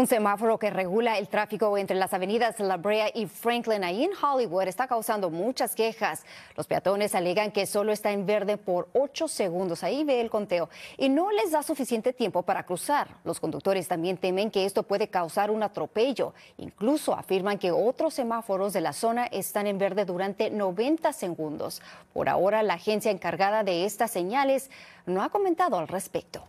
Un semáforo que regula el tráfico entre las avenidas La Brea y Franklin ahí en Hollywood está causando muchas quejas. Los peatones alegan que solo está en verde por 8 segundos, ahí ve el conteo, y no les da suficiente tiempo para cruzar. Los conductores también temen que esto puede causar un atropello. Incluso afirman que otros semáforos de la zona están en verde durante 90 segundos. Por ahora, la agencia encargada de estas señales no ha comentado al respecto.